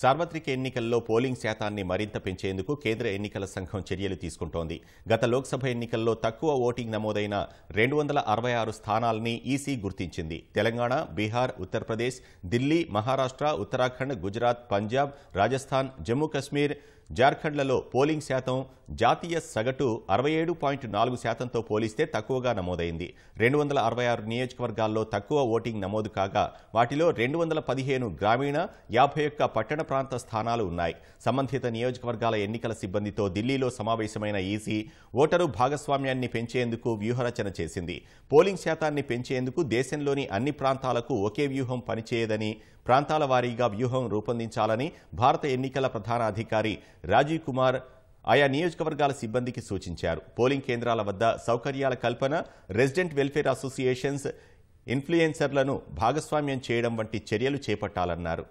సార్వత్రిక ఎన్నికల్లో పోలింగ్ శాతాన్ని మరింత పెంచేందుకు కేంద్ర ఎన్నికల సంఘం చర్యలు తీసుకుంటోంది గత లోక్సభ ఎన్నికల్లో తక్కువ ఓటింగ్ నమోదైన రెండు వందల అరవై ఆరు స్థానాల్ని ఈసీ గుర్తించింది తెలంగాణ బీహార్ ఉత్తరప్రదేశ్ ఢిల్లీ మహారాష్ట్ర ఉత్తరాఖండ్ గుజరాత్ పంజాబ్ రాజస్థాన్ జమ్మూ జార్ఖండ్లలో పోలింగ్ శాతం జాతీయ సగటు అరవై ఏడు పాయింట్ నాలుగు శాతంతో పోలిస్తే తక్కువగా నమోదైంది రెండు వందల అరవై ఆరు నియోజకవర్గాల్లో తక్కువ ఓటింగ్ నమోదు కాగా వాటిలో రెండు వందల పదిహేను గ్రామీణ యాభై ఒక్క పట్టణ ప్రాంత స్థానాలు ఉన్నాయి సంబంధిత నియోజకవర్గాల ఎన్నికల సిబ్బందితో ఢిల్లీలో సమావేశమైన ఈసీ ఓటరు భాగస్వామ్యాన్ని పెంచేందుకు వ్యూహరచన చేసింది పోలింగ్ శాతాన్ని పెంచేందుకు దేశంలోని అన్ని ప్రాంతాలకు ఒకే వ్యూహం పనిచేయదని ప్రాంతాల వారీగా వ్యూహం రూపొందించాలని భారత ఎన్నికల ప్రధాన అధికారి రాజీవ్ కుమార్ ఆయా నియోజకవర్గాల సిబ్బందికి సూచించారు పోలింగ్ కేంద్రాల వద్ద సౌకర్యాల కల్పన రెసిడెంట్ వెల్ఫేర్ అసోసియేషన్స్ ఇన్ఫ్లుయెన్సర్లను భాగస్వామ్యం చేయడం వంటి చర్యలు చేపట్టాలన్నారు